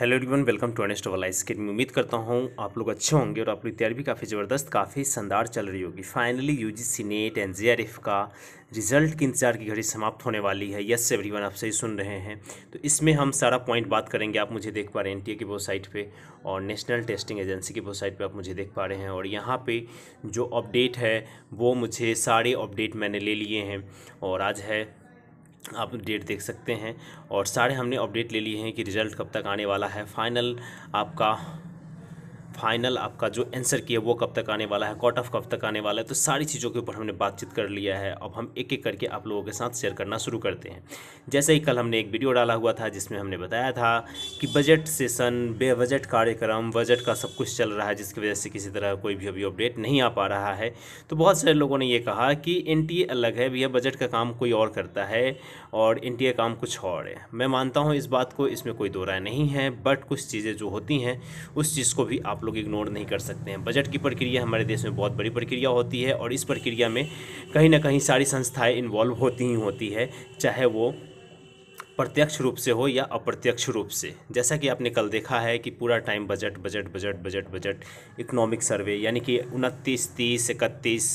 hello everyone welcome to honest वाला इसके मैं उम्मीद करता हूँ आप लोग अच्छे होंगे और आप लोग तैयारी भी काफ़ी ज़बरदस्त काफ़ी शानदार चल रही होगी फाइनली यूजीसी नेट एनजीआरएफ का रिजल्ट के इंतजार की घड़ी समाप्त होने वाली है यस एवरीवन आप सही सुन रहे हैं तो इसमें हम सारा पॉइंट बात करेंगे आप मुझे देख पा रहे हैं एन की वेबसाइट पर और नेशनल टेस्टिंग एजेंसी की वेबसाइट पर आप मुझे देख पा रहे हैं और यहाँ पर जो अपडेट है वो मुझे सारे अपडेट मैंने ले लिए हैं और आज है आप डेट देख सकते हैं और सारे हमने अपडेट ले लिए हैं कि रिज़ल्ट कब तक आने वाला है फाइनल आपका फाइनल आपका जो आंसर किया वो कब तक आने वाला है कॉट ऑफ कब तक आने वाला है तो सारी चीज़ों के ऊपर हमने बातचीत कर लिया है अब हम एक एक करके आप लोगों के साथ शेयर करना शुरू करते हैं जैसे ही कल हमने एक वीडियो डाला हुआ था जिसमें हमने बताया था कि बजट सेशन बे बजट कार्यक्रम बजट का सब कुछ चल रहा है जिसकी वजह से किसी तरह कोई भी अभी अपडेट नहीं आ पा रहा है तो बहुत सारे लोगों ने यह कहा कि एन अलग है भैया बजट का काम कोई और करता है और एन काम कुछ और है मैं मानता हूँ इस बात को इसमें कोई दो राय नहीं है बट कुछ चीज़ें जो होती हैं उस चीज़ को भी आप लोग इग्नोर नहीं कर सकते हैं बजट की प्रक्रिया हमारे देश में बहुत बड़ी प्रक्रिया होती है और इस प्रक्रिया में कहीं ना कहीं सारी संस्थाएं इन्वॉल्व होती ही होती है चाहे वो प्रत्यक्ष रूप से हो या अप्रत्यक्ष रूप से जैसा कि आपने कल देखा है कि पूरा time budget budget budget budget budget economic survey यानी कि उनतीस तीस इकतीस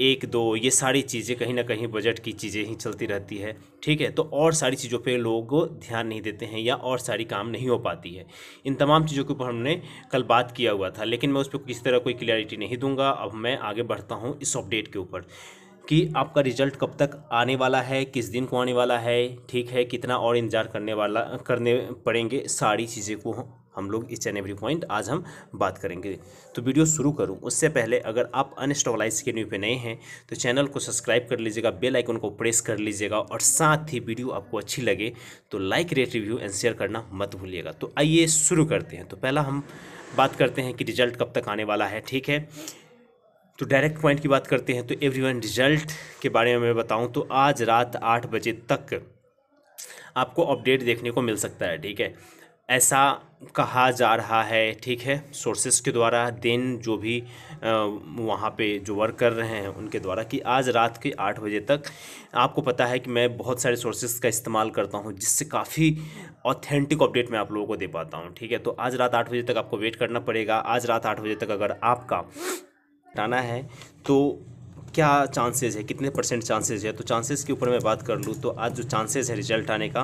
एक दो ये सारी चीज़ें कहीं ना कहीं बजट की चीज़ें ही चलती रहती है ठीक है तो और सारी चीज़ों पे लोग ध्यान नहीं देते हैं या और सारी काम नहीं हो पाती है इन तमाम चीज़ों के ऊपर हमने कल बात किया हुआ था लेकिन मैं उस पर किसी तरह कोई क्लियरिटी नहीं दूंगा अब मैं आगे बढ़ता हूँ इस अपडेट के ऊपर कि आपका रिजल्ट कब तक आने वाला है किस दिन को आने वाला है ठीक है कितना और इंतज़ार करने वाला करने पड़ेंगे सारी चीज़ें को हम लोग इच एंड एवरी पॉइंट आज हम बात करेंगे तो वीडियो शुरू करूं उससे पहले अगर आप अनस्टॉलाइज के न्यू पे नए हैं तो चैनल को सब्सक्राइब कर लीजिएगा बेल आइकन को प्रेस कर लीजिएगा और साथ ही वीडियो आपको अच्छी लगे तो like rate review and share करना मत भूलिएगा तो आइए शुरू करते हैं तो पहला हम बात करते हैं कि रिजल्ट कब तक आने वाला है ठीक है तो डायरेक्ट पॉइंट की बात करते हैं तो एवरी रिजल्ट के बारे में मैं बताऊँ तो आज रात आठ बजे तक आपको अपडेट देखने को मिल सकता है ठीक है ऐसा कहा जा रहा है ठीक है सोर्सेस के द्वारा दिन जो भी वहाँ पे जो वर्क कर रहे हैं उनके द्वारा कि आज रात के आठ बजे तक आपको पता है कि मैं बहुत सारे सोर्सेस का इस्तेमाल करता हूँ जिससे काफ़ी ऑथेंटिक अपडेट मैं आप लोगों को दे पाता हूँ ठीक है तो आज रात आठ बजे तक आपको वेट करना पड़ेगा आज रात आठ बजे तक अगर आपका आना है तो क्या चांसेस है कितने परसेंट चांसेस है तो चांसेस के ऊपर मैं बात कर लूँ तो आज जो चांसेस है रिजल्ट आने का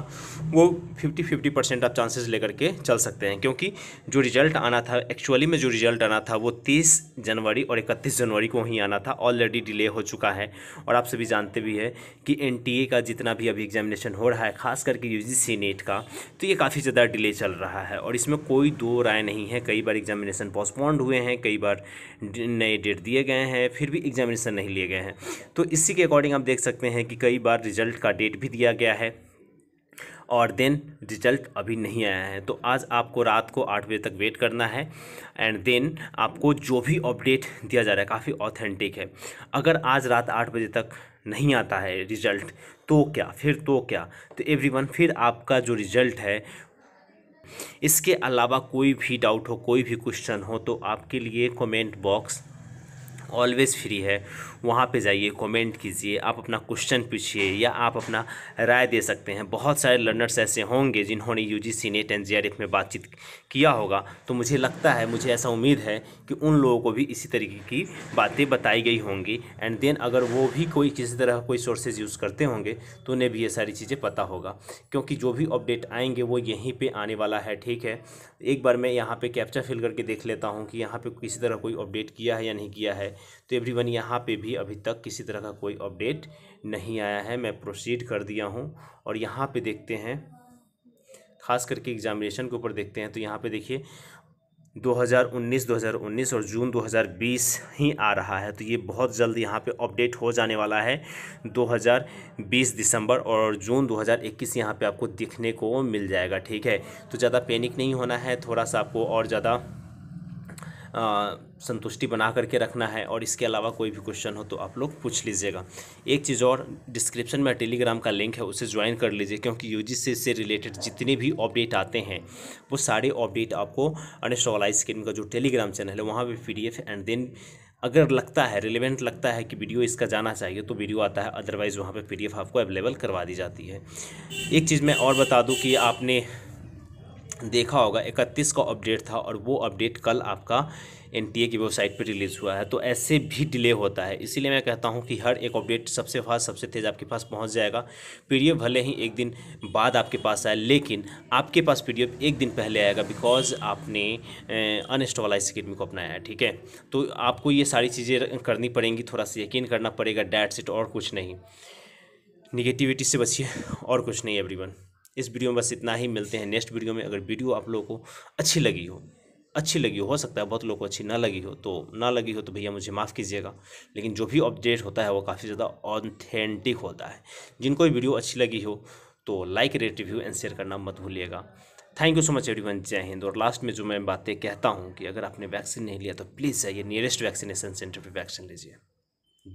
वो फिफ्टी फिफ्टी परसेंट आप चांसेस लेकर के चल सकते हैं क्योंकि जो रिजल्ट आना था एक्चुअली में जो रिजल्ट आना था वो तीस जनवरी और इकतीस जनवरी को ही आना था ऑलरेडी डिले हो चुका है और आप सभी जानते भी है कि एन का जितना भी अभी एग्जामिनेशन हो रहा है खास करके यू नेट का तो ये काफ़ी ज़्यादा डिले चल रहा है और इसमें कोई दो राय नहीं है कई बार एग्जामिनेशन पोस्टपोन्ड हुए हैं कई बार नए डेट दिए गए हैं फिर भी एग्जामिनेशन नहीं लिए गए हैं तो इसी के अकॉर्डिंग आप देख सकते हैं कि कई बार रिजल्ट का डेट भी दिया गया है और देन रिजल्ट अभी नहीं आया है तो आज आपको रात को आठ बजे तक वेट करना है एंड देन आपको जो भी अपडेट दिया जा रहा है काफ़ी ऑथेंटिक है अगर आज रात आठ बजे तक नहीं आता है रिजल्ट तो क्या फिर तो क्या तो एवरीवन फिर आपका जो रिजल्ट है इसके अलावा कोई भी डाउट हो कोई भी क्वेश्चन हो तो आपके लिए कमेंट बॉक्स ऑलवेज़ फ्री है वहाँ पे जाइए कमेंट कीजिए आप अपना क्वेश्चन पूछिए या आप अपना राय दे सकते हैं बहुत सारे लर्नर्स ऐसे होंगे जिन्होंने U G C NET and J R F में बातचीत किया होगा तो मुझे लगता है मुझे ऐसा उम्मीद है कि उन लोगों को भी इसी तरीके की बातें बताई गई होंगी एंड देन अगर वो भी कोई किसी तरह कोई सोर्सेज यूज़ करते होंगे तो उन्हें भी ये सारी चीज़ें पता होगा क्योंकि जो भी अपडेट आएंगे वो यहीं पर आने वाला है ठीक है एक बार मैं यहाँ पर कैप्चा फिल करके देख लेता हूँ कि यहाँ पर किसी तरह कोई अपडेट किया है या नहीं किया है तो एवरीवन यहाँ पे भी अभी तक किसी तरह का कोई अपडेट नहीं आया है मैं प्रोसीड कर दिया हूँ और यहाँ पे देखते हैं खास करके एग्जामिनेशन के ऊपर देखते हैं तो यहाँ पे देखिए 2019 2019 और जून 2020 ही आ रहा है तो ये बहुत जल्द यहाँ पे अपडेट हो जाने वाला है 2020 दिसंबर और जून 2021 यहाँ पे आपको दिखने को मिल जाएगा ठीक है तो ज़्यादा पैनिक नहीं होना है थोड़ा सा आपको और ज़्यादा संतुष्टि बना करके रखना है और इसके अलावा कोई भी क्वेश्चन हो तो आप लोग पूछ लीजिएगा एक चीज़ और डिस्क्रिप्शन में टेलीग्राम का लिंक है उसे ज्वाइन कर लीजिए क्योंकि यू से, से रिलेटेड जितने भी अपडेट आते हैं वो सारे अपडेट आपको अनस्टॉलाइज स्क्रीन का जो टेलीग्राम चैनल है वहाँ पर पी एंड देन अगर लगता है रिलेवेंट लगता है कि वीडियो इसका जाना चाहिए तो वीडियो आता है अदरवाइज़ वहाँ पे पीडीएफ आपको अवेलेबल करवा दी जाती है एक चीज़ मैं और बता दूँ कि आपने देखा होगा इकतीस का अपडेट था और वो अपडेट कल आपका एन की वेबसाइट पर रिलीज़ हुआ है तो ऐसे भी डिले होता है इसीलिए मैं कहता हूँ कि हर एक अपडेट सबसे फास्ट सबसे तेज़ आपके पास पहुँच जाएगा पी भले ही एक दिन बाद आपके पास आए लेकिन आपके पास पी एक दिन पहले आएगा बिकॉज आपने अनस्टॉलाइज अकेडमी को अपनाया है ठीक है तो आपको ये सारी चीज़ें करनी पड़ेंगी थोड़ा सा यकीन करना पड़ेगा डैट सेट और कुछ नहीं निगेटिविटी से बचिए और कुछ नहीं एवरीवन इस वीडियो में बस इतना ही मिलते हैं नेक्स्ट वीडियो में अगर वीडियो आप लोगों को अच्छी लगी हो अच्छी लगी हो, हो सकता है बहुत लोगों को अच्छी ना लगी हो तो ना लगी हो तो भैया मुझे माफ़ कीजिएगा लेकिन जो भी अपडेट होता है वो काफ़ी ज़्यादा ऑथेंटिक होता है जिनको भी वीडियो अच्छी लगी हो तो like rate review and share करना मत भूलिएगा thank you so much everyone जय हिंद और लास्ट में जो मैं बातें कहता हूँ कि अगर आपने वैक्सीन नहीं लिया तो प्लीज़ जाइए नियरेस्ट वैक्सीनेशन सेंटर पर वैक्सीन लीजिए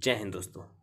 जय हिंद दोस्तों